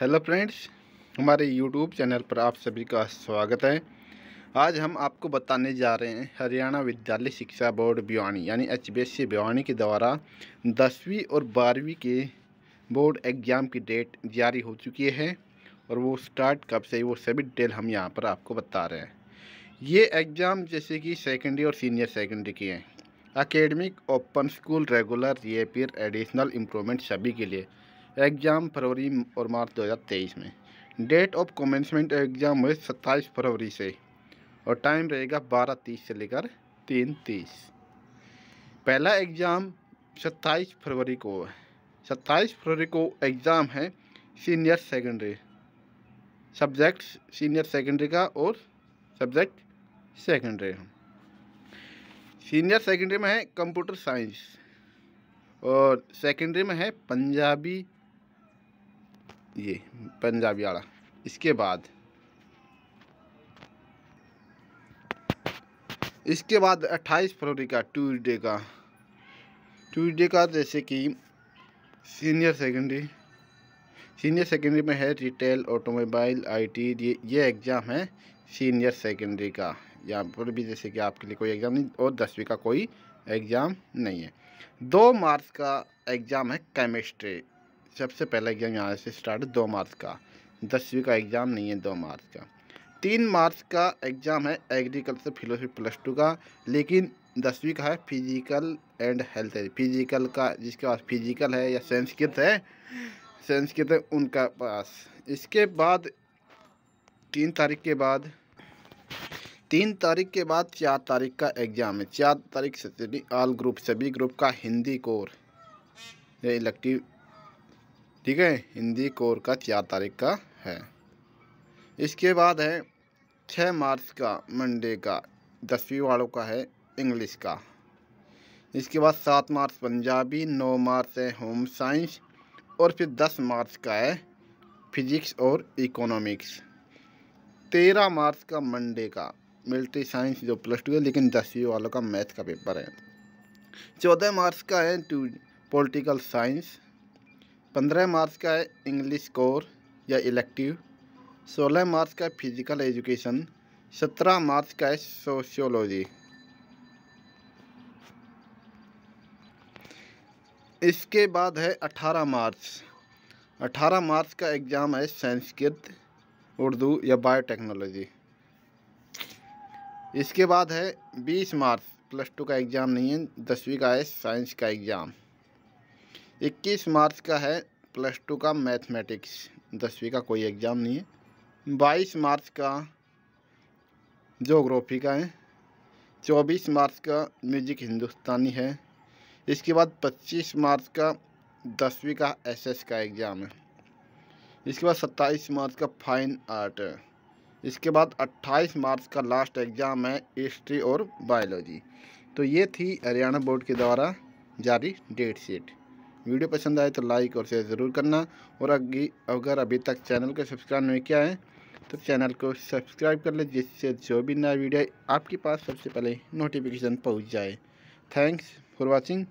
hello friends हमारे YouTube channel पर आप सभी का स्वागत है आज हम आपको बताने जा रहे हैं हरियाणा विद्यालय शिक्षा बोर्ड भिवानी यानी H B S C Bhiwani के द्वारा दसवीं और बारहवीं के बोर्ड एग्ज़ाम की डेट जारी हो चुकी है और वो स्टार्ट कब से वो सभी डिटेल हम यहाँ पर आपको बता रहे हैं ये एग्ज़ाम जैसे कि सेकेंडरी और सीनियर सेकेंडरी के हैं अकेडमिक ओपन स्कूल रेगुलर ये एडिशनल इम्प्रूवमेंट सभी के लिए एग्ज़ाम फरवरी और मार्च 2023 में डेट ऑफ कमेंसमेंट एग्ज़ाम हुए सत्ताईस फरवरी से और टाइम रहेगा बारह तीस से लेकर तीन तीस पहला एग्ज़ाम सत्ताईस फरवरी को है सत्ताईस फरवरी को एग्ज़ाम है senior secondary subject senior secondary का और सब्जेक्ट सेकेंडरी सीनियर सेकेंडरी में है कंप्यूटर साइंस और सेकेंडरी में है पंजाबी ये पंजाबी आड़ा इसके बाद इसके बाद 28 फरवरी का ट्यूजडे का ट्यूजडे का जैसे कि सीनियर सेकेंडरी सीनियर सेकेंडरी में है रिटेल ऑटोमोबाइल आईटी ये ये एग्ज़ाम है सीनियर सेकेंडरी का यहाँ पर भी जैसे कि आपके लिए कोई एग्ज़ाम नहीं और दसवीं का कोई एग्ज़ाम नहीं है दो मार्च का एग्ज़ाम है केमिस्ट्री सबसे पहला एग्ज़ाम यहाँ से स्टार्ट दो मार्च का दसवीं का एग्ज़ाम नहीं है दो मार्च का तीन मार्च का एग्ज़ाम है एग्रीकल्चर फिलोसफी प्लस टू का लेकिन दसवीं का है फिजिकल एंड हेल्थ फिजिकल का जिसके पास फिजिकल है या संस्कृत है संस्कृत है उनका पास इसके बाद तीन तारीख के बाद तीन तारीख के बाद चार तारीख का एग्ज़ाम है चार तारीख से ऑल ग्रुप सभी ग्रुप का हिंदी कोर या इलेक्टिव ठीक है हिंदी कोर का चार तारीख का है इसके बाद है छः मार्च का मंडे का दसवीं वालों का है इंग्लिश का इसके बाद सात मार्च पंजाबी नौ मार्च है होम साइंस और फिर दस मार्च का है फिजिक्स और इकोनॉमिक्स तेरह मार्च का मंडे का मिलिट्री साइंस जो प्लस टू है लेकिन दसवीं वालों का मैथ का पेपर है चौदह मार्च का है टू पॉलिटिकल साइंस पंद्रह मार्च का है इंग्लिश कोर या इलेक्टिव सोलह मार्च का है फिजिकल एजुकेशन सत्रह मार्च का है सोशियोलॉजी इसके बाद है अठारह मार्च अठारह मार्च का एग्ज़ाम है संस्कृत उर्दू या बायोटेक्नोलॉजी इसके बाद है बीस मार्च प्लस टू का एग्ज़ाम नहीं है दसवीं का है साइंस का एग्ज़ाम इक्कीस मार्च का है प्लस टू का मैथमेटिक्स दसवीं का कोई एग्ज़ाम नहीं है बाईस मार्च का जोग्राफी का है चौबीस मार्च का म्यूजिक हिंदुस्तानी है इसके बाद पच्चीस मार्च का दसवीं का एसएस का एग्ज़ाम है इसके बाद सत्ताईस मार्च का फाइन आर्ट है इसके बाद 28 मार्च का लास्ट एग्ज़ाम है हिस्ट्री और बायोलॉजी तो ये थी हरियाणा बोर्ड के द्वारा जारी डेट शीट वीडियो पसंद आए तो लाइक और शेयर ज़रूर करना और अगर अभी तक चैनल को सब्सक्राइब नहीं किया है तो चैनल को सब्सक्राइब कर लें जिससे जो भी नया वीडियो आपके पास सबसे पहले नोटिफिकेशन पहुंच जाए थैंक्स फॉर वाचिंग